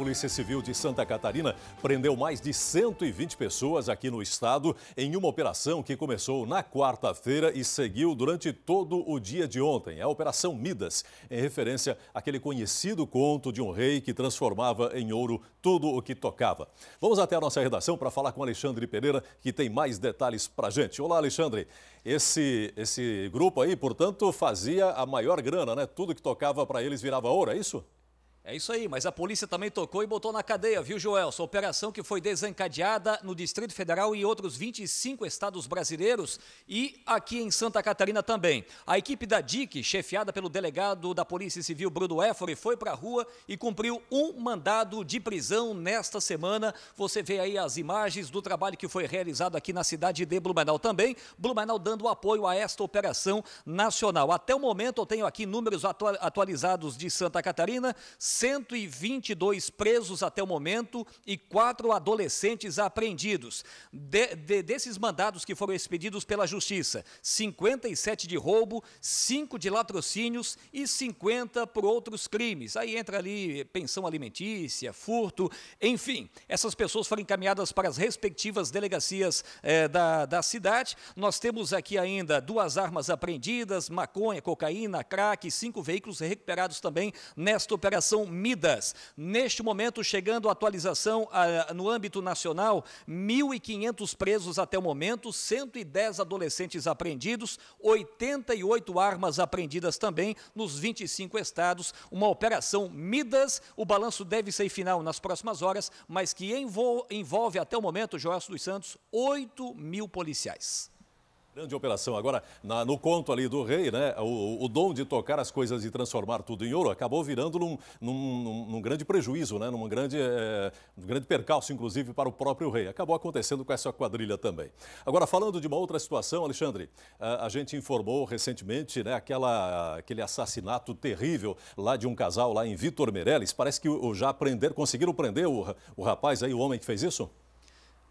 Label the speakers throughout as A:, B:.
A: Polícia Civil de Santa Catarina prendeu mais de 120 pessoas aqui no estado em uma operação que começou na quarta-feira e seguiu durante todo o dia de ontem. É a Operação Midas, em referência àquele conhecido conto de um rei que transformava em ouro tudo o que tocava. Vamos até a nossa redação para falar com Alexandre Pereira, que tem mais detalhes para gente. Olá, Alexandre. Esse, esse grupo aí, portanto, fazia a maior grana, né? Tudo que tocava para eles virava ouro, é isso? É isso aí, mas a polícia também
B: tocou e botou na cadeia, viu, Joel? Sua operação que foi desencadeada no Distrito Federal e em outros 25 estados brasileiros e aqui em Santa Catarina também. A equipe da DIC, chefiada pelo delegado da Polícia Civil Bruno Éfore, foi para a rua e cumpriu um mandado de prisão nesta semana. Você vê aí as imagens do trabalho que foi realizado aqui na cidade de Blumenau também. Blumenau dando apoio a esta operação nacional. Até o momento, eu tenho aqui números atualizados de Santa Catarina. 122 presos até o momento e quatro adolescentes apreendidos. De, de, desses mandados que foram expedidos pela Justiça, 57 de roubo, 5 de latrocínios e 50 por outros crimes. Aí entra ali pensão alimentícia, furto, enfim. Essas pessoas foram encaminhadas para as respectivas delegacias eh, da, da cidade. Nós temos aqui ainda duas armas apreendidas, maconha, cocaína, crack, cinco veículos recuperados também nesta operação atualização Midas. Neste momento, chegando a atualização ah, no âmbito nacional, 1.500 presos até o momento, 110 adolescentes apreendidos, 88 armas apreendidas também nos 25 estados. Uma operação Midas. O balanço deve ser final nas próximas horas, mas que envolve até o momento, Joás dos Santos, 8 mil policiais.
A: Grande operação. Agora, na, no conto ali do rei, né, o, o, dom de tocar as coisas e transformar tudo em ouro acabou virando num, num, num grande prejuízo, né, eh, num grande, é, um grande percalço, inclusive, para o próprio rei. Acabou acontecendo com essa quadrilha também. Agora, falando de uma outra situação, Alexandre, a, a gente informou recentemente né, aquela, aquele assassinato terrível lá de um casal lá em Vitor Meirelles. Parece que o, já prender, conseguiram prender o, o rapaz aí, o homem que fez isso?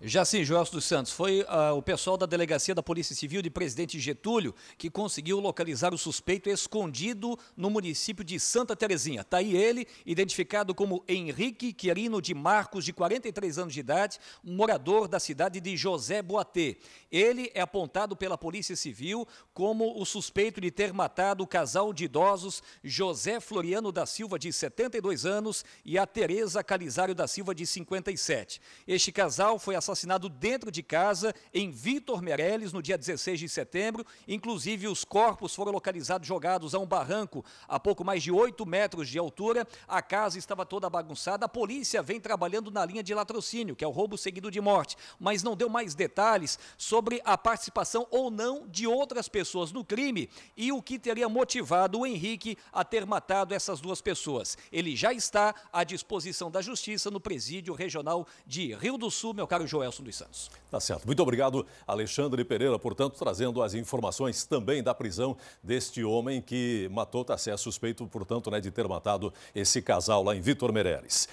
A: Já sim, Joel dos Santos, foi uh,
B: o pessoal da Delegacia da Polícia Civil de Presidente Getúlio que conseguiu localizar o suspeito escondido no município de Santa Terezinha. Está aí ele, identificado como Henrique Quirino de Marcos, de 43 anos de idade, morador da cidade de José Boatê. Ele é apontado pela Polícia Civil como o suspeito de ter matado o casal de idosos José Floriano da Silva, de 72 anos, e a Tereza Calisário da Silva, de 57. Este casal foi assassinado assassinado dentro de casa em Vitor Meirelles no dia 16 de setembro. Inclusive, os corpos foram localizados jogados a um barranco a pouco mais de 8 metros de altura. A casa estava toda bagunçada. A polícia vem trabalhando na linha de latrocínio, que é o roubo seguido de morte, mas não deu mais detalhes sobre a participação ou não de outras pessoas no crime e o que teria motivado o Henrique a ter matado essas duas pessoas. Ele já está à disposição da justiça no presídio regional de Rio do Sul, meu caro João. Joelson dos Santos.
A: Tá certo. Muito obrigado, Alexandre Pereira, portanto, trazendo as informações também da prisão deste homem que matou, está certo, suspeito, portanto, né, de ter matado esse casal lá em Vitor Meireles.